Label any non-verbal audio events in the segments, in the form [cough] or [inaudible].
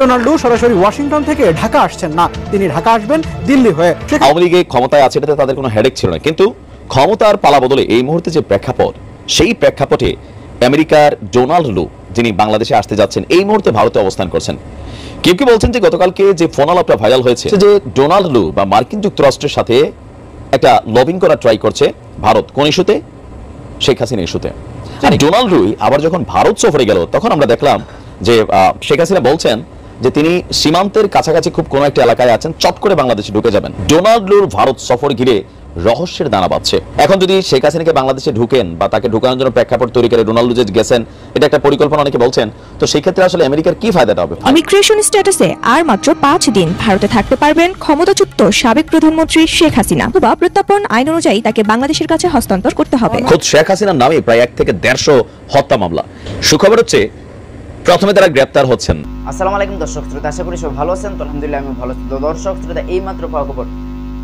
ডোনাল্ডো সরাসরি ওয়াশিংটন থেকে ঢাকা আসছেন না তিনি ঢাকা আসবেন দিল্লি হয়ে আওয়ামী লীগে ক্ষমতায় আছে এটাতে তাদের কোনো হেডেক ছিল না কিন্তু ক্ষমতার পালা বদলে এই মুহূর্তে যে প্রেক্ষাপট সেই প্রেক্ষাপটে আমেরিকার ডোনাল্ড লু যিনি বাংলাদেশে আসতে যাচ্ছেন এই মুহূর্তে ভারতে অবস্থান করছেন কেউ কেউ বলছেন যে গতকালকে যে ফোন আলাপটা ভাইরাল হয়েছে আচ্ছা, যে ডোনাল্ড লু বা মার্কিন যুক্তরাষ্ট্রের সাথে একটা লবিং করার ট্রাই করছে ভারত কোন ইস্যুতে শেখ হাসিনা ইস্যুতে ডোনাল্ড লুই আবার যখন ভারত সফরে গেল তখন আমরা দেখলাম যে শেখ হাসিনা বলছেন যে তিনি সীমান্তের কাছাকাছি খুব কোনো একটি এলাকায় আছেন চট করে বাংলাদেশে ঢুকে যাবেন ডোনাল্ড লুর ভারত সফর ঘিরে রহস্যের দানা বাঁধছে এখন যদি শেখ হাসিনাকে বাংলাদেশে ঢুকেন বা তাকে ঢুকানোর জন্য প্রেক্ষাপট তৈরি করে ডোনাল্ড লুজেজ গেছেন এটা একটা পরিকল্পনা অনেকে বলছেন তো সেই ক্ষেত্রে আসলে আমেরিকার কি ফায়দাটা হবে ইমিগ্রেশন স্ট্যাটাসে আর মাত্র পাঁচ দিন ভারতে থাকতে পারবেন ক্ষমতাচ্যুত সাবেক প্রধানমন্ত্রী শেখ হাসিনা বা প্রত্যাপন আইন অনুযায়ী তাকে বাংলাদেশের কাছে হস্তান্তর করতে হবে খোদ শেখ হাসিনার নামে প্রায় এক থেকে দেড়শো হত্যা মামলা সুখবর হচ্ছে প্রথমে তারা গ্রেপ্তার হচ্ছেন আসসালামু আলাইকুম দর্শক শ্রোতা আশা করি সব ভালো আছেন তো আলহামদুলিল্লাহ আমি ভালো তো দর্শক শ্রোতা এই মাত্র পাওয়া খবর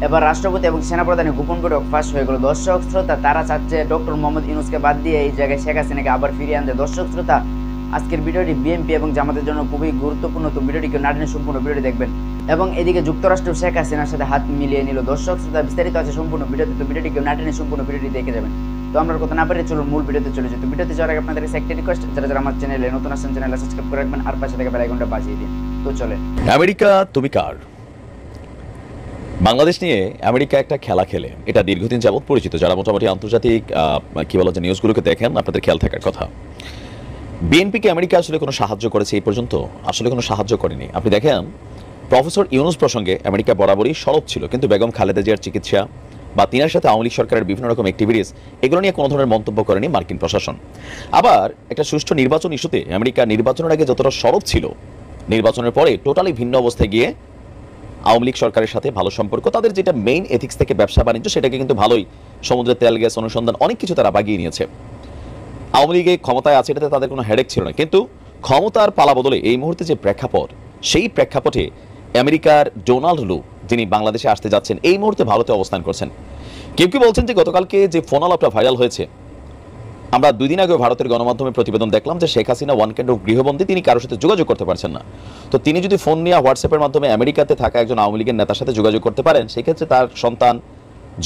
এবার রাষ্ট্রপতি এবং সেনাপ্রধানে গোপন বৈঠক ফাঁস হয়ে গেল দর্শক শ্রোতা তারা চাচ্ছে ডক্টর মোহাম্মদ ইউনুসকে বাদ দিয়ে এই জায়গায় শেখ হাসিনাকে আবার ফিরিয়ে আনতে দর্শক শ্রোতা আজকের ভিডিওটি বিএমপি এবং জামাতের জন্য খুবই গুরুত্বপূর্ণ তো ভিডিওটিকে নাটনের সম্পূর্ণ ভিডিওটি দেখবেন এবং এদিকে যুক্তরাষ্ট্র শেখ হাসিনার সাথে হাত মিলিয়ে নিল দর্শক শ্রোতা বিস্তারিত আছে সম্পূর্ণ ভিডিওতে তো ভিডিওটিকে নাটনের সম্পূর্ণ ভিডিওটি দেখে যাবেন তো আমরা কথা না পারি চলুন মূল ভিডিওতে চলে যেতে ভিডিওতে যাওয়ার আগে আপনাদের কাছে একটা রিকোয়েস্ট যারা যারা আমার চ্যানেলে নতুন আসেন চ্যানেলে সাবস্ক্রাইব করে রাখবেন আর পাশে থেকে বেল আইকনটা বাজিয়ে দিন তো চলে আমেরিকা তুমি কার বাংলাদেশ নিয়ে আমেরিকা একটা খেলা খেলে এটা দীর্ঘদিন যাবৎ পরিচিত যারা মোটামুটি আন্তর্জাতিক কী বলা যে নিউজগুলোকে দেখেন আপনাদের খেয়াল থাকার কথা বিএনপিকে আমেরিকা আসলে কোনো সাহায্য করেছে এই পর্যন্ত আসলে কোনো সাহায্য করেনি আপনি দেখেন প্রফেসর ইউনুস প্রসঙ্গে আমেরিকা বরাবরই সরব ছিল কিন্তু বেগম খালেদা জিয়ার চিকিৎসা বা তিনার সাথে আওয়ামী লীগ সরকারের বিভিন্ন রকম অ্যাক্টিভিটিস এগুলো নিয়ে কোনো ধরনের মন্তব্য করেনি মার্কিন প্রশাসন আবার একটা সুষ্ঠু নির্বাচন ইস্যুতে আমেরিকা নির্বাচনের আগে যতটা সরব ছিল নির্বাচনের পরে টোটালি ভিন্ন অবস্থায় গিয়ে আওয়ামী লীগ সরকারের সাথে ভালো সম্পর্ক তাদের যেটা মেইন এথিক্স থেকে ব্যবসা বাণিজ্য সেটাকে কিন্তু ভালোই সমুদ্রের তেল গ্যাস অনুসন্ধান অনেক কিছু তারা বাগিয়ে নিয়েছে আওয়ামী লীগে ক্ষমতায় আছে এটাতে তাদের কোনো হেডেক ছিল না কিন্তু ক্ষমতার পালা বদলে এই মুহূর্তে যে প্রেক্ষাপট সেই প্রেক্ষাপটে আমেরিকার ডোনাল্ড লু যিনি বাংলাদেশে আসতে যাচ্ছেন এই মুহূর্তে ভারতে অবস্থান করছেন কেউ কেউ বলছেন যে গতকালকে যে ফোন আলাপটা ভাইরাল হয়েছে আমরা দুই দিন আগে ভারতের গণমাধ্যমে প্রতিবেদন দেখলাম যে শেখ হাসিনা ওয়ান ক্যান্ড গৃহবন্দী তিনি কারোর সাথে যোগাযোগ করতে পারছেন না তো তিনি যদি ফোন নিয়ে হোয়াটসঅ্যাপের মাধ্যমে আমেরিকাতে থাকা একজন আওয়ামী লীগের নেতার সাথে যোগাযোগ করতে পারেন সেক্ষেত্রে তার সন্তান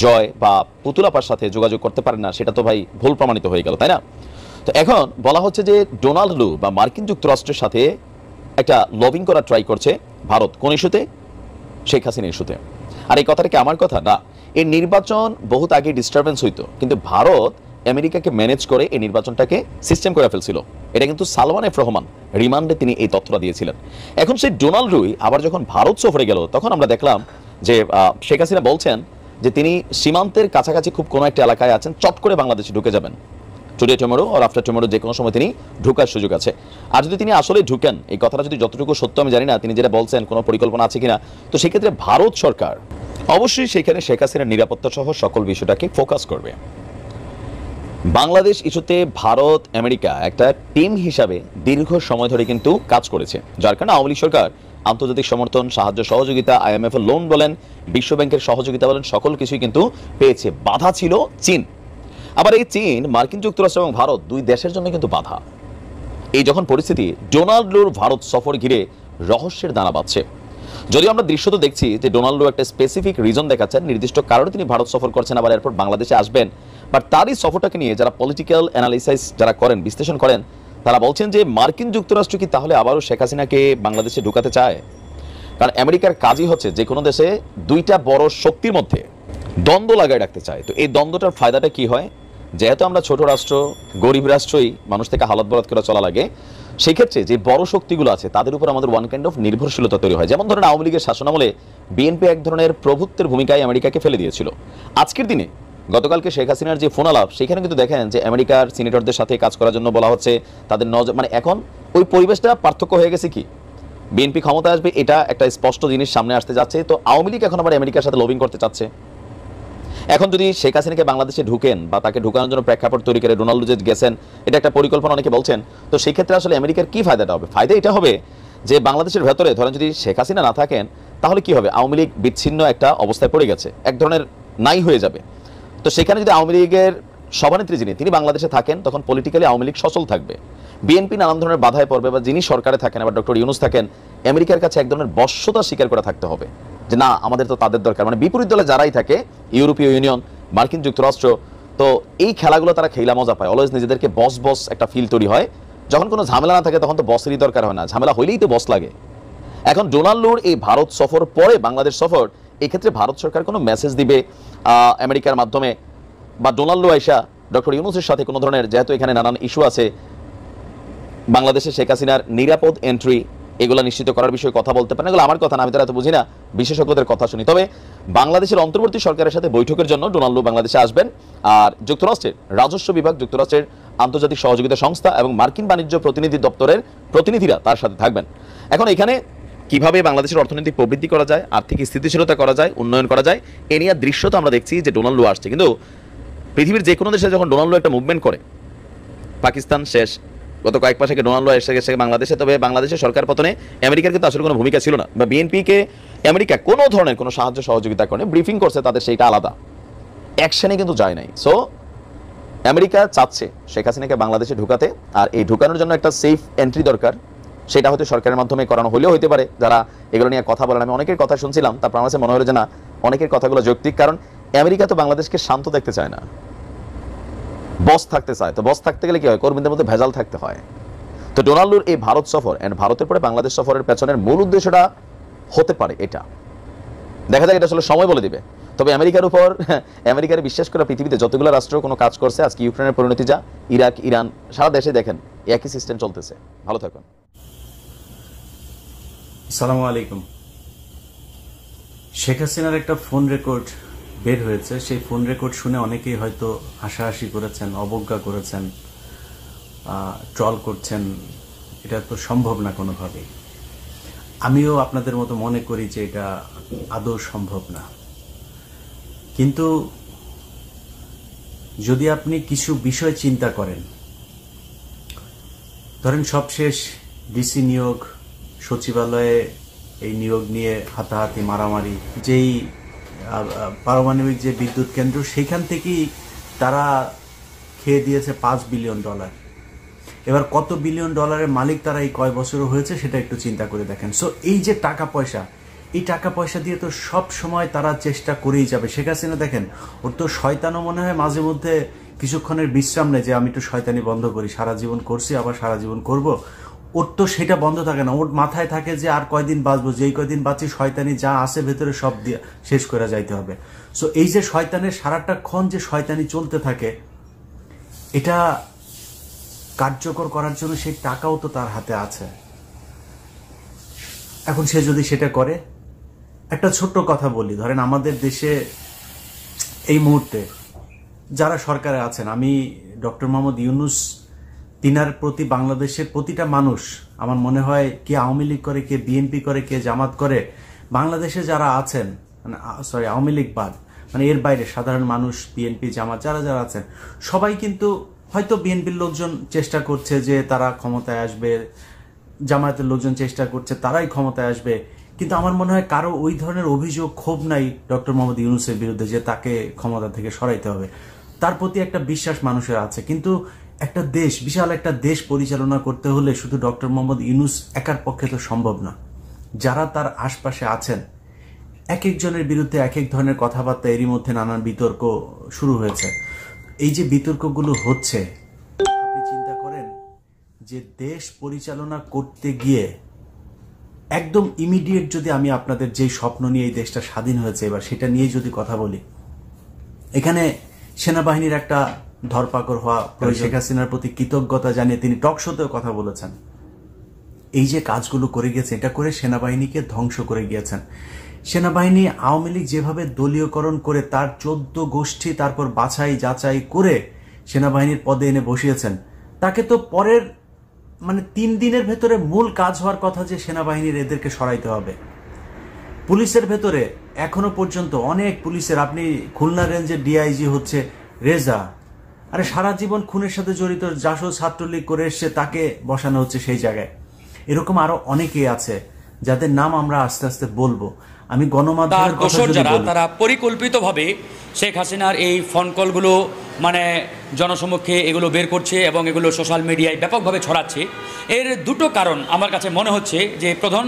জয় বা পুতুলাপার সাথে যোগাযোগ করতে পারেন না সেটা তো ভাই ভুল প্রমাণিত হয়ে গেল তাই না তো এখন বলা হচ্ছে যে ডোনাল্ড লু বা মার্কিন যুক্তরাষ্ট্রের সাথে একটা লবিং করার ট্রাই করছে ভারত কোন ইস্যুতে শেখ হাসিনা ইস্যুতে আর এই কথাটা কি আমার কথা না এই নির্বাচন বহুত আগে ডিস্টারবেন্স হইতো কিন্তু ভারত আমেরিকাকে ম্যানেজ করে এই নির্বাচনটাকে সিস্টেম করে ফেলছিল এটা কিন্তু সালমান এফ রহমান রিমান্ডে তিনি এই তথ্যটা দিয়েছিলেন এখন সেই ডোনাল্ড রুই আবার যখন ভারত সফরে গেল তখন আমরা দেখলাম যে শেখ হাসিনা বলছেন যে তিনি সীমান্তের কাছাকাছি খুব কোনো একটি এলাকায় আছেন চট করে বাংলাদেশে ঢুকে যাবেন টুডে টুমোরো আর আফটার টুমোরো যে কোনো সময় তিনি ঢুকার সুযোগ আছে আর যদি তিনি আসলে ঢুকেন এই কথাটা যদি যতটুকু সত্য আমি জানি না তিনি যেটা বলছেন কোনো পরিকল্পনা আছে কিনা তো সেক্ষেত্রে ভারত সরকার অবশ্যই সেখানে শেখ হাসিনার নিরাপত্তা সহ সকল বিষয়টাকে ফোকাস করবে বাংলাদেশ ইস্যুতে ভারত আমেরিকা একটা টিম হিসাবে দীর্ঘ সময় ধরে কিন্তু কাজ করেছে যার কারণে আওয়ামী সরকার আন্তর্জাতিক সমর্থন সাহায্য সহযোগিতা আইএমএফ লোন বলেন বিশ্ব ব্যাংকের সহযোগিতা বলেন সকল কিছুই কিন্তু পেয়েছে বাধা ছিল চীন আবার এই চীন মার্কিন যুক্তরাষ্ট্র এবং ভারত দুই দেশের জন্য কিন্তু বাধা এই যখন পরিস্থিতি ডোনাল্ড লুর ভারত সফর ঘিরে রহস্যের দানা বাঁধছে যদি আমরা দৃশ্যত দেখছি যে ডোনাল্ডো একটা স্পেসিফিক রিজন দেখাচ্ছেন নির্দিষ্ট কারণে তিনি ভারত সফর করছেন আবার এরপর বাংলাদেশে আসবেন বাট তারই সফরটাকে নিয়ে যারা পলিটিক্যাল অ্যানালিসাইস যারা করেন বিশ্লেষণ করেন তারা বলছেন যে মার্কিন যুক্তরাষ্ট্র কি তাহলে আবারও শেখ হাসিনাকে বাংলাদেশে ঢুকাতে চায় কারণ আমেরিকার কাজই হচ্ছে যে কোনো দেশে দুইটা বড় শক্তির মধ্যে দ্বন্দ্ব লাগায় রাখতে চায় তো এই দ্বন্দ্বটার ফায়দাটা কি হয় যেহেতু আমরা ছোট রাষ্ট্র গরিব রাষ্ট্রই মানুষ থেকে হালত বরাদ করে চলা লাগে সেক্ষেত্রে যে বড় শক্তিগুলো আছে তাদের উপর আমাদের ওয়ান কাইন্ড অফ নির্ভরশীলতা তৈরি হয় যেমন ধরেন আওয়ামী লীগের শাসনামলে বিএনপি এক ধরনের প্রভুত্বের ভূমিকায় আমেরিকাকে ফেলে দিয়েছিল আজকের দিনে গতকালকে শেখ হাসিনার যে ফোন আলাপ সেখানে কিন্তু দেখেন যে আমেরিকার সিনেটরদের সাথে কাজ করার জন্য বলা হচ্ছে তাদের নজর মানে এখন ওই পরিবেশটা পার্থক্য হয়ে গেছে কি বিএনপি ক্ষমতা আসবে এটা একটা স্পষ্ট জিনিস সামনে আসতে যাচ্ছে তো আওয়ামী লীগ এখন আবার আমেরিকার সাথে লবিং করতে চাচ্ছে এখন যদি শেখ হাসিনাকে বাংলাদেশে ঢুকেন বা তাকে ঢুকানোর জন্য প্রেক্ষাপট তৈরি করে ডোনাল্ড যে গেছেন এটা একটা পরিকল্পনা অনেকে বলছেন তো সেই ক্ষেত্রে আসলে আমেরিকার কি ফায়দাটা হবে ফায়দা এটা হবে যে বাংলাদেশের ভেতরে ধরেন যদি শেখ হাসিনা না থাকেন তাহলে কি হবে আওয়ামী লীগ বিচ্ছিন্ন একটা অবস্থায় পড়ে গেছে এক ধরনের নাই হয়ে যাবে তো সেখানে যদি আওয়ামী লীগের সভানেত্রী যিনি তিনি বাংলাদেশে থাকেন তখন পলিটিক্যালি আওয়ামী লীগ সচল থাকবে বিএনপি নানান ধরনের বাধায় পড়বে বা যিনি সরকারে থাকেন আবার ডক্টর ইউনুস থাকেন আমেরিকার কাছে এক ধরনের বর্ষতা স্বীকার করে থাকতে হবে যে না আমাদের তো তাদের দরকার মানে বিপরীত দলে যারাই থাকে ইউরোপীয় ইউনিয়ন মার্কিন যুক্তরাষ্ট্র তো এই খেলাগুলো তারা খেলা মজা পায় অলওয়েজ নিজেদেরকে বস বস একটা ফিল তৈরি হয় যখন কোনো ঝামেলা না থাকে তখন তো বসেরই দরকার হয় না ঝামেলা হইলেই তো বস লাগে এখন ডোনাল্ডোর এই ভারত সফর পরে বাংলাদেশ সফর এক্ষেত্রে ভারত সরকার কোনো মেসেজ দিবে আমেরিকার মাধ্যমে বা ডোনাল্ডো আয়সা ডক্টর ইউনুসের সাথে কোনো ধরনের যেহেতু এখানে নানান ইস্যু আছে বাংলাদেশে শেখ হাসিনার নিরাপদ এন্ট্রি এগুলো নিশ্চিত করার বিষয়ে কথা বলতে পারেন এগুলো আমার কথা না আমি তারা এত বুঝি না বিশেষজ্ঞদের কথা শুনি তবে বাংলাদেশের অন্তর্বর্তী সরকারের সাথে বৈঠকের জন্য ডোনাল্ডো বাংলাদেশে আসবেন আর যুক্তরাষ্ট্রের রাজস্ব বিভাগ যুক্তরাষ্ট্রের আন্তর্জাতিক সহযোগিতা সংস্থা এবং মার্কিন বাণিজ্য প্রতিনিধি দপ্তরের প্রতিনিধিরা তার সাথে থাকবেন এখন এখানে কিভাবে বাংলাদেশের অর্থনৈতিক প্রবৃদ্ধি করা যায় আর্থিক স্থিতিশীলতা করা যায় উন্নয়ন করা যায় এ নিয়ে দৃশ্য তো আমরা দেখছি যে ডোনাল্ডো আসছে কিন্তু পৃথিবীর যে কোনো দেশে যখন ডোনাল্ডো একটা মুভমেন্ট করে পাকিস্তান শেষ গত কয়েক মাসে ডোনাল্ডো ডোনাল্ড এসে গেছে বাংলাদেশে তবে বাংলাদেশের সরকার পতনে আমেরিকার কিন্তু আসলে কোনো ভূমিকা ছিল না বা বিএনপিকে আমেরিকা কোনো ধরনের কোনো সাহায্য সহযোগিতা করে ব্রিফিং করছে তাদের সেইটা আলাদা অ্যাকশানে কিন্তু যায় নাই সো আমেরিকা চাচ্ছে শেখ হাসিনাকে বাংলাদেশে ঢুকাতে আর এই ঢুকানোর জন্য একটা সেফ এন্ট্রি দরকার সেটা হয়তো সরকারের মাধ্যমে করানো হলেও হতে পারে যারা এগুলো নিয়ে কথা বলেন আমি অনেকের কথা শুনছিলাম তারপর আমার কাছে মনে হলো যে না অনেকের কথাগুলো যৌক্তিক কারণ আমেরিকা তো বাংলাদেশকে শান্ত দেখতে চায় না বস থাকতে চায় তো বস থাকতে গেলে কি হয় কর্মীদের মধ্যে ভেজাল থাকতে হয় তো ডোনাল্ডোর এই ভারত সফর অ্যান্ড ভারতের পরে বাংলাদেশ সফরের পেছনের মূল উদ্দেশ্যটা হতে পারে এটা দেখা যায় এটা আসলে সময় বলে দিবে তবে আমেরিকার উপর [laughs] আমেরিকার বিশ্বাস করা পৃথিবীতে যতগুলো রাষ্ট্র কোনো কাজ করছে আজকে ইউক্রেনের পরিণতি যা ইরাক ইরান সারা দেশে দেখেন একই সিস্টেম চলতেছে ভালো থাকুন সালামু আলাইকুম শেখ হাসিনার একটা ফোন রেকর্ড বের হয়েছে সেই ফোন রেকর্ড শুনে অনেকেই হয়তো হাসাহাসি করেছেন অবজ্ঞা করেছেন ট্রল করছেন এটা তো সম্ভব না কোনোভাবেই আমিও আপনাদের মতো মনে করি যে এটা আদৌ সম্ভব না কিন্তু যদি আপনি কিছু বিষয় চিন্তা করেন ধরেন সবশেষ ডিসি নিয়োগ সচিবালয়ে এই নিয়োগ নিয়ে হাতাহাতি মারামারি যেই পারমাণবিক যে বিদ্যুৎ কেন্দ্র সেখান থেকেই তারা খেয়ে দিয়েছে পাঁচ বিলিয়ন ডলার এবার কত বিলিয়ন ডলারের মালিক তারা এই কয় বছর হয়েছে সেটা একটু চিন্তা করে দেখেন সো এই যে টাকা পয়সা এই টাকা পয়সা দিয়ে তো সব সময় তারা চেষ্টা করেই যাবে শেখ হাসিনা দেখেন ওর তো শয়তানও মনে হয় মাঝে মধ্যে কিছুক্ষণের বিশ্রাম নেই যে আমি একটু শয়তানি বন্ধ করি সারা জীবন করছি আবার সারা জীবন করব ওর তো সেটা বন্ধ থাকে না ওর মাথায় থাকে যে আর কয়দিন বাঁচবো যেই কয়দিন বাঁচি শয়তানি যা আছে ভেতরে সব দিয়ে শেষ করে যাইতে হবে সো এই যে শয়তানের ক্ষণ যে শয়তানি চলতে থাকে এটা কার্যকর করার জন্য সেই টাকাও তো তার হাতে আছে এখন সে যদি সেটা করে একটা ছোট্ট কথা বলি ধরেন আমাদের দেশে এই মুহূর্তে যারা সরকারে আছেন আমি ডক্টর মোহাম্মদ ইউনুস তিনার প্রতি বাংলাদেশের প্রতিটা মানুষ আমার মনে হয় কে আওয়ামী লীগ করে কে বিএনপি করে কে জামাত করে বাংলাদেশে যারা আছেন মানে সরি আওয়ামী লীগ বাদ মানে এর বাইরে সাধারণ মানুষ বিএনপি জামাত যারা যারা আছেন সবাই কিন্তু হয়তো বিএনপির লোকজন চেষ্টা করছে যে তারা ক্ষমতায় আসবে জামায়াতের লোকজন চেষ্টা করছে তারাই ক্ষমতায় আসবে কিন্তু আমার মনে হয় কারো ওই ধরনের অভিযোগ ক্ষোভ নাই ডক্টর মোহাম্মদ ইউনুসের বিরুদ্ধে যে তাকে ক্ষমতা থেকে সরাইতে হবে তার প্রতি একটা বিশ্বাস মানুষের আছে কিন্তু একটা দেশ বিশাল একটা দেশ পরিচালনা করতে হলে শুধু ডক্টর মোহাম্মদ ইউনুস একার পক্ষে তো সম্ভব না যারা তার আশপাশে আছেন এক একজনের বিরুদ্ধে এক এক ধরনের কথাবার্তা এরই মধ্যে নানান বিতর্ক শুরু হয়েছে এই যে বিতর্কগুলো হচ্ছে আপনি চিন্তা করেন যে দেশ পরিচালনা করতে গিয়ে একদম ইমিডিয়েট যদি আমি আপনাদের যেই স্বপ্ন নিয়ে এই দেশটা স্বাধীন হয়েছে এবার সেটা নিয়ে যদি কথা বলি এখানে সেনাবাহিনীর একটা ধরপাকড় হওয়া শেখ হাসিনার প্রতি কৃতজ্ঞতা জানিয়ে তিনি টক শোতেও কথা বলেছেন এই যে কাজগুলো করে গিয়েছেন এটা করে সেনাবাহিনীকে ধ্বংস করে গিয়েছেন সেনাবাহিনী আওয়ামী লীগ যেভাবে দলীয়করণ করে তার চোদ্দ গোষ্ঠী তারপর বাছাই যাচাই করে সেনাবাহিনীর পদে এনে বসিয়েছেন তাকে তো পরের মানে তিন দিনের ভেতরে মূল কাজ হওয়ার কথা যে সেনাবাহিনীর এদেরকে সরাইতে হবে পুলিশের ভেতরে এখনো পর্যন্ত অনেক পুলিশের আপনি খুলনা রেঞ্জের ডিআইজি হচ্ছে রেজা আরে সারা জীবন খুনের সাথে জড়িত জাসদ ছাত্রলীগ করে এসছে তাকে বসানো হচ্ছে সেই জায়গায় এরকম আরও অনেকেই আছে যাদের নাম আমরা আস্তে আস্তে বলবো আমি গণমাধ্যমের দোষর যারা তারা পরিকল্পিতভাবে শেখ হাসিনার এই ফোন কলগুলো মানে জনসমক্ষে এগুলো বের করছে এবং এগুলো সোশ্যাল মিডিয়ায় ব্যাপকভাবে ছড়াচ্ছে এর দুটো কারণ আমার কাছে মনে হচ্ছে যে প্রধান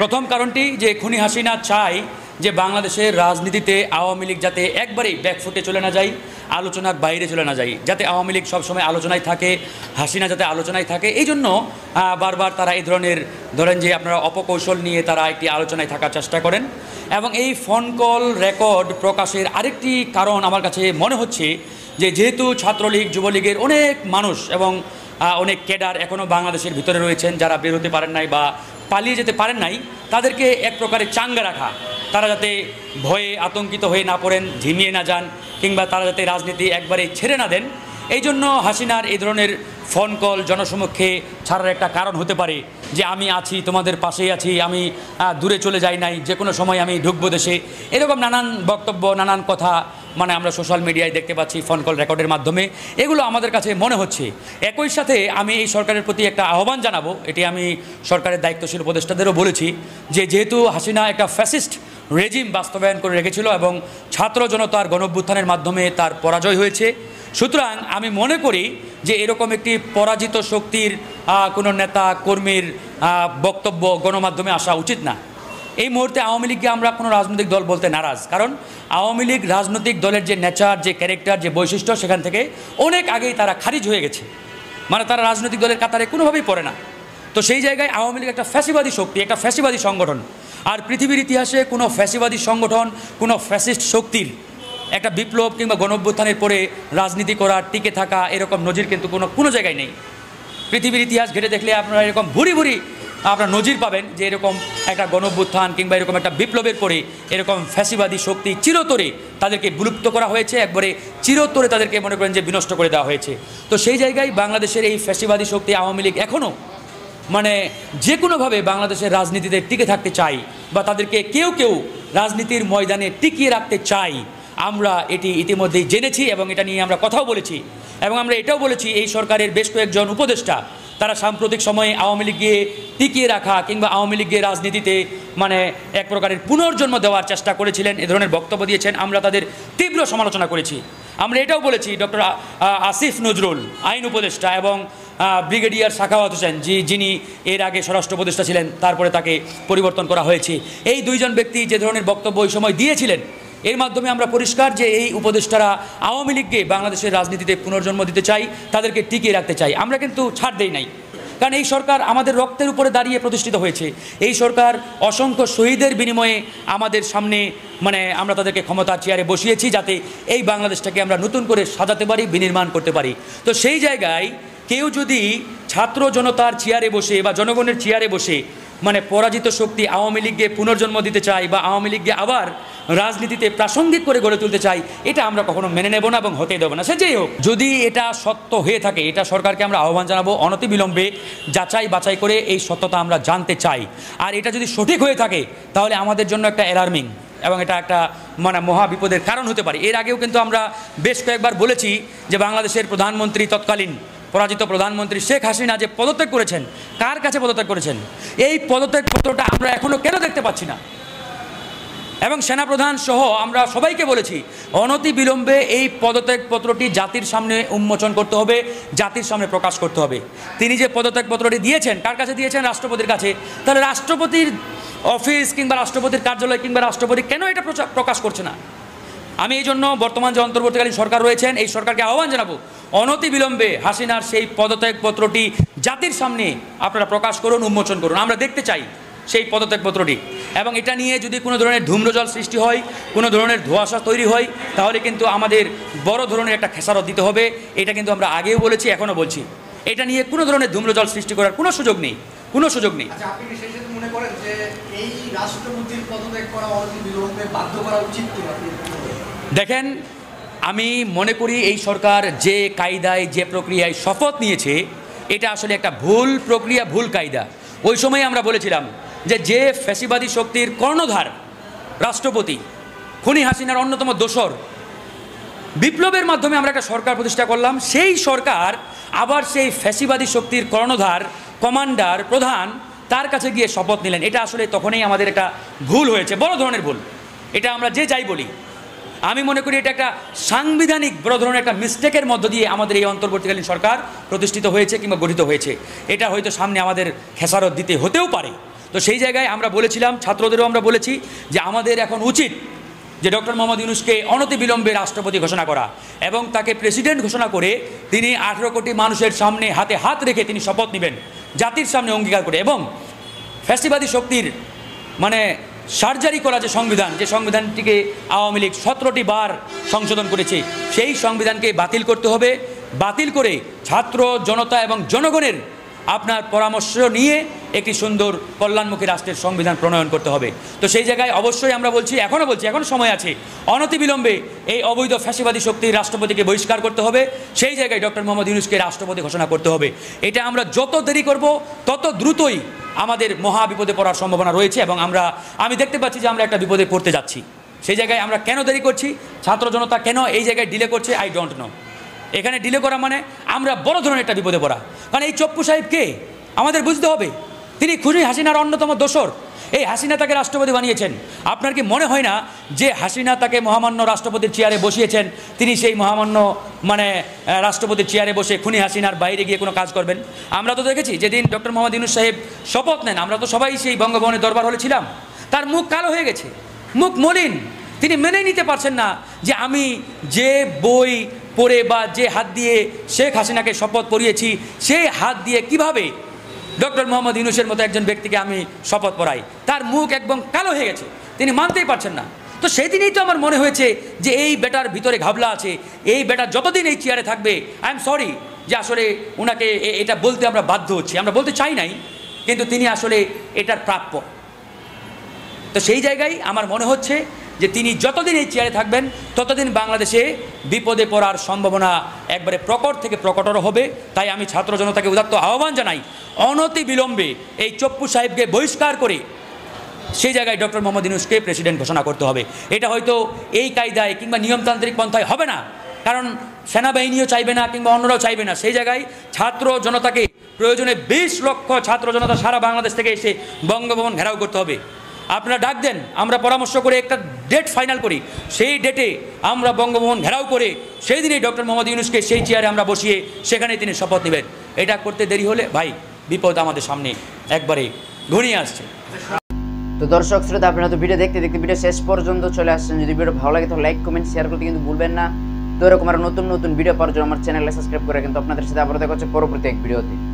প্রথম কারণটি যে খুনি হাসিনা চায় যে বাংলাদেশের রাজনীতিতে আওয়ামী লীগ যাতে একবারেই ব্যাকফুটে চলে না যায় আলোচনার বাইরে চলে না যায় যাতে আওয়ামী লীগ সবসময় আলোচনায় থাকে হাসিনা যাতে আলোচনায় থাকে এই জন্য বারবার তারা এই ধরনের ধরেন যে আপনারা অপকৌশল নিয়ে তারা একটি আলোচনায় থাকার চেষ্টা করেন এবং এই ফোন কল রেকর্ড প্রকাশের আরেকটি কারণ আমার কাছে মনে হচ্ছে যে যেহেতু ছাত্রলীগ যুবলীগের অনেক মানুষ এবং অনেক কেডার এখনও বাংলাদেশের ভিতরে রয়েছেন যারা বেরোতে পারেন নাই বা পালিয়ে যেতে পারেন নাই তাদেরকে এক প্রকারে চাঙ্গা রাখা তারা যাতে ভয়ে আতঙ্কিত হয়ে না পড়েন ঝিমিয়ে না যান কিংবা তারা যাতে রাজনীতি একবারে ছেড়ে না দেন এই জন্য হাসিনার এই ধরনের ফোন কল জনসমক্ষে ছাড়ার একটা কারণ হতে পারে যে আমি আছি তোমাদের পাশেই আছি আমি দূরে চলে যাই নাই যে কোনো সময় আমি ঢুকবো দেশে এরকম নানান বক্তব্য নানান কথা মানে আমরা সোশ্যাল মিডিয়ায় দেখতে পাচ্ছি ফোন কল রেকর্ডের মাধ্যমে এগুলো আমাদের কাছে মনে হচ্ছে একই সাথে আমি এই সরকারের প্রতি একটা আহ্বান জানাবো এটি আমি সরকারের দায়িত্বশীল উপদেষ্টাদেরও বলেছি যে যেহেতু হাসিনা একটা ফ্যাসিস্ট রেজিম বাস্তবায়ন করে রেখেছিল এবং ছাত্র জনতার গণভ্যুত্থানের মাধ্যমে তার পরাজয় হয়েছে সুতরাং আমি মনে করি যে এরকম একটি পরাজিত শক্তির কোনো নেতা কর্মীর বক্তব্য গণমাধ্যমে আসা উচিত না এই মুহূর্তে আওয়ামী লীগকে আমরা কোনো রাজনৈতিক দল বলতে নারাজ কারণ আওয়ামী লীগ রাজনৈতিক দলের যে নেচার যে ক্যারেক্টার যে বৈশিষ্ট্য সেখান থেকে অনেক আগেই তারা খারিজ হয়ে গেছে মানে তারা রাজনৈতিক দলের কাতারে কোনোভাবেই পড়ে না তো সেই জায়গায় আওয়ামী লীগ একটা ফ্যাসিবাদী শক্তি একটা ফ্যাসিবাদী সংগঠন আর পৃথিবীর ইতিহাসে কোনো ফ্যাসিবাদী সংগঠন কোনো ফ্যাসিস্ট শক্তির একটা বিপ্লব কিংবা গণভ্যুত্থানের পরে রাজনীতি করা টিকে থাকা এরকম নজির কিন্তু কোনো কোনো জায়গায় নেই পৃথিবীর ইতিহাস ঘেটে দেখলে আপনারা এরকম ভুরি ভুরি আপনার নজির পাবেন যে এরকম একটা গণভ্যুত্থান কিংবা এরকম একটা বিপ্লবের পরে এরকম ফ্যাসিবাদী শক্তি চিরতরে তাদেরকে বিলুপ্ত করা হয়েছে একবারে চিরতরে তাদেরকে মনে করেন যে বিনষ্ট করে দেওয়া হয়েছে তো সেই জায়গায় বাংলাদেশের এই ফ্যাসিবাদী শক্তি আওয়ামী লীগ এখনও মানে যে কোনোভাবে বাংলাদেশের রাজনীতিতে টিকে থাকতে চাই বা তাদেরকে কেউ কেউ রাজনীতির ময়দানে টিকিয়ে রাখতে চায় আমরা এটি ইতিমধ্যেই জেনেছি এবং এটা নিয়ে আমরা কথাও বলেছি এবং আমরা এটাও বলেছি এই সরকারের বেশ কয়েকজন উপদেষ্টা তারা সাম্প্রতিক সময়ে আওয়ামী লীগকে টিকিয়ে রাখা কিংবা আওয়ামী লীগের রাজনীতিতে মানে এক প্রকারের পুনর্জন্ম দেওয়ার চেষ্টা করেছিলেন এ ধরনের বক্তব্য দিয়েছেন আমরা তাদের তীব্র সমালোচনা করেছি আমরা এটাও বলেছি ডক্টর আসিফ নজরুল আইন উপদেষ্টা এবং ব্রিগেডিয়ার সাখাওয়াত হোসেন যিনি এর আগে স্বরাষ্ট্র উপদেষ্টা ছিলেন তারপরে তাকে পরিবর্তন করা হয়েছে এই দুইজন ব্যক্তি যে ধরনের বক্তব্য ওই সময় দিয়েছিলেন এর মাধ্যমে আমরা পরিষ্কার যে এই উপদেষ্টারা আওয়ামী লীগকে বাংলাদেশের রাজনীতিতে পুনর্জন্ম দিতে চাই তাদেরকে টিকিয়ে রাখতে চাই আমরা কিন্তু ছাড় দেই নাই কারণ এই সরকার আমাদের রক্তের উপরে দাঁড়িয়ে প্রতিষ্ঠিত হয়েছে এই সরকার অসংখ্য শহীদের বিনিময়ে আমাদের সামনে মানে আমরা তাদেরকে ক্ষমতার চেয়ারে বসিয়েছি যাতে এই বাংলাদেশটাকে আমরা নতুন করে সাজাতে পারি বিনির্মাণ করতে পারি তো সেই জায়গায় কেউ যদি ছাত্র জনতার চেয়ারে বসে বা জনগণের চেয়ারে বসে মানে পরাজিত শক্তি আওয়ামী লীগকে পুনর্জন্ম দিতে চাই বা আওয়ামী লীগকে আবার রাজনীতিতে প্রাসঙ্গিক করে গড়ে তুলতে চাই এটা আমরা কখনো মেনে নেব না এবং হতে দেবো না সে যেই হোক যদি এটা সত্য হয়ে থাকে এটা সরকারকে আমরা আহ্বান জানাবো অনতিবিলম্বে যাচাই বাছাই করে এই সত্যতা আমরা জানতে চাই আর এটা যদি সঠিক হয়ে থাকে তাহলে আমাদের জন্য একটা অ্যালার্মিং এবং এটা একটা মানে মহা বিপদের কারণ হতে পারে এর আগেও কিন্তু আমরা বেশ কয়েকবার বলেছি যে বাংলাদেশের প্রধানমন্ত্রী তৎকালীন পরাজিত প্রধানমন্ত্রী শেখ হাসিনা যে পদত্যাগ করেছেন কার কাছে পদত্যাগ করেছেন এই পদত্যাগ পত্রটা আমরা এখনও কেন দেখতে পাচ্ছি না এবং সেনাপ্রধান সহ আমরা সবাইকে বলেছি অনতি বিলম্বে এই পদত্যাগপত্রটি জাতির সামনে উন্মোচন করতে হবে জাতির সামনে প্রকাশ করতে হবে তিনি যে পদত্যাগপত্রটি দিয়েছেন কার কাছে দিয়েছেন রাষ্ট্রপতির কাছে তাহলে রাষ্ট্রপতির অফিস কিংবা রাষ্ট্রপতির কার্যালয় কিংবা রাষ্ট্রপতি কেন এটা প্রকাশ করছে না আমি এই জন্য বর্তমান যে অন্তর্বর্তীকালীন সরকার রয়েছেন এই সরকারকে আহ্বান জানাবো অনতি বিলম্বে হাসিনার সেই পদত্যাগপত্রটি জাতির সামনে আপনারা প্রকাশ করুন উন্মোচন করুন আমরা দেখতে চাই সেই পদত্যাগপত্রটি এবং এটা নিয়ে যদি কোনো ধরনের ধূম্রজল সৃষ্টি হয় কোনো ধরনের ধোয়াশা তৈরি হয় তাহলে কিন্তু আমাদের বড় ধরনের একটা খেসারত দিতে হবে এটা কিন্তু আমরা আগেও বলেছি এখনও বলছি এটা নিয়ে কোনো ধরনের ধূম্রজল সৃষ্টি করার কোনো সুযোগ নেই কোনো সুযোগ নেই আচ্ছা, মনে করেন যে এই রাষ্ট্রপতির পদত্যাগ করা বাধ্য করা উচিত দেখেন আমি মনে করি এই সরকার যে কায়দায় যে প্রক্রিয়ায় শপথ নিয়েছে এটা আসলে একটা ভুল প্রক্রিয়া ভুল কায়দা ওই সময় আমরা বলেছিলাম যে যে ফ্যাসিবাদী শক্তির কর্ণধার রাষ্ট্রপতি খুনি হাসিনার অন্যতম দোসর বিপ্লবের মাধ্যমে আমরা একটা সরকার প্রতিষ্ঠা করলাম সেই সরকার আবার সেই ফ্যাসিবাদী শক্তির কর্ণধার কমান্ডার প্রধান তার কাছে গিয়ে শপথ নিলেন এটা আসলে তখনই আমাদের একটা ভুল হয়েছে বড় ধরনের ভুল এটা আমরা যে যাই বলি আমি মনে করি এটা একটা সাংবিধানিক বড় ধরনের একটা মিস্টেকের মধ্য দিয়ে আমাদের এই অন্তর্বর্তীকালীন সরকার প্রতিষ্ঠিত হয়েছে কিংবা গঠিত হয়েছে এটা হয়তো সামনে আমাদের খেসারত দিতে হতেও পারে তো সেই জায়গায় আমরা বলেছিলাম ছাত্রদেরও আমরা বলেছি যে আমাদের এখন উচিত যে ডক্টর মোহাম্মদ ইউনুসকে অনতিবিলম্বে রাষ্ট্রপতি ঘোষণা করা এবং তাকে প্রেসিডেন্ট ঘোষণা করে তিনি আঠেরো কোটি মানুষের সামনে হাতে হাত রেখে তিনি শপথ নেবেন জাতির সামনে অঙ্গীকার করে এবং ফ্যাসিবাদী শক্তির মানে সার্জারি করা যে সংবিধান যে সংবিধানটিকে আওয়ামী লীগ সতেরোটি বার সংশোধন করেছে সেই সংবিধানকে বাতিল করতে হবে বাতিল করে ছাত্র জনতা এবং জনগণের আপনার পরামর্শ নিয়ে একটি সুন্দর কল্যাণমুখী রাষ্ট্রের সংবিধান প্রণয়ন করতে হবে তো সেই জায়গায় অবশ্যই আমরা বলছি এখনও বলছি এখনও সময় আছে অনতিবিলম্বে এই অবৈধ ফ্যাসিবাদী শক্তি রাষ্ট্রপতিকে বহিষ্কার করতে হবে সেই জায়গায় ডক্টর মোহাম্মদ ইউনুসকে রাষ্ট্রপতি ঘোষণা করতে হবে এটা আমরা যত দেরি করব তত দ্রুতই আমাদের মহা বিপদে পড়ার সম্ভাবনা রয়েছে এবং আমরা আমি দেখতে পাচ্ছি যে আমরা একটা বিপদে পড়তে যাচ্ছি সেই জায়গায় আমরা কেন দেরি করছি ছাত্র জনতা কেন এই জায়গায় ডিলে করছে আই ডোন্ট নো এখানে ডিলে করা মানে আমরা বড় ধরনের একটা বিপদে পড়া মানে এই চপ্পু সাহেব কে আমাদের বুঝতে হবে তিনি খুশি হাসিনার অন্যতম দোষর এই হাসিনা তাকে রাষ্ট্রপতি বানিয়েছেন আপনার কি মনে হয় না যে হাসিনা তাকে মহামান্য রাষ্ট্রপতির চেয়ারে বসিয়েছেন তিনি সেই মহামান্য মানে রাষ্ট্রপতির চেয়ারে বসে খুনি হাসিনার বাইরে গিয়ে কোনো কাজ করবেন আমরা তো দেখেছি যেদিন ডক্টর মোহাম্মদ ইনুস সাহেব শপথ নেন আমরা তো সবাই সেই বঙ্গভবনের দরবার হলে ছিলাম তার মুখ কালো হয়ে গেছে মুখ মলিন তিনি মেনে নিতে পারছেন না যে আমি যে বই পরে বা যে হাত দিয়ে শেখ হাসিনাকে শপথ পড়িয়েছি সেই হাত দিয়ে কিভাবে ডক্টর মোহাম্মদ ইউনুসের মতো একজন ব্যক্তিকে আমি শপথ পড়াই তার মুখ একদম কালো হয়ে গেছে তিনি মানতেই পারছেন না তো সেদিনেই তো আমার মনে হয়েছে যে এই বেটার ভিতরে ঘাবলা আছে এই বেটা যতদিন এই চেয়ারে থাকবে আই এম সরি যে আসলে ওনাকে এটা বলতে আমরা বাধ্য হচ্ছি আমরা বলতে চাই নাই কিন্তু তিনি আসলে এটার প্রাপ্য তো সেই জায়গায় আমার মনে হচ্ছে যে তিনি যতদিন এই চেয়ারে থাকবেন ততদিন বাংলাদেশে বিপদে পড়ার সম্ভাবনা একবারে প্রকট থেকে প্রকটর হবে তাই আমি ছাত্র জনতাকে উদাত্ত আহ্বান জানাই অনতি বিলম্বে এই চপ্পু সাহেবকে বহিষ্কার করে সেই জায়গায় ডক্টর মোহাম্মদ ইউনুসকে প্রেসিডেন্ট ঘোষণা করতে হবে এটা হয়তো এই কায়দায় কিংবা নিয়মতান্ত্রিক পন্থায় হবে না কারণ সেনাবাহিনীও চাইবে না কিংবা অন্যরাও চাইবে না সেই জায়গায় ছাত্র জনতাকে প্রয়োজনে বিশ লক্ষ ছাত্র জনতা সারা বাংলাদেশ থেকে এসে বঙ্গভবন ঘেরাও করতে হবে আপনারা ডাক দেন আমরা পরামর্শ করে একটা ডেট ফাইনাল করি সেই ডেটে আমরা বঙ্গভবন ঘেরাও করে সেই দিনে ডক্টর মোহাম্মদ ইউনুসকে সেই চেয়ারে আমরা বসিয়ে সেখানে তিনি শপথ নেবেন এটা করতে দেরি হলে ভাই বিপদ আমাদের সামনে একবারে ঘনিয়ে আসছে তো দর্শক শ্রোতা আপনারা তো ভিডিও দেখতে দেখতে ভিডিও শেষ পর্যন্ত চলে আসছেন যদি ভিডিও ভালো লাগে তো লাইক কমেন্ট শেয়ার করতে কিন্তু ভুলবেন না তো এরকম আরও নতুন নতুন ভিডিও পাওয়ার জন্য আমার চ্যানেলটা সাবস্ক্রাইব করে কিন্তু আপনাদের সাথে আবার দেখা হচ্ছে পরবর্তী এক ভিডিওতে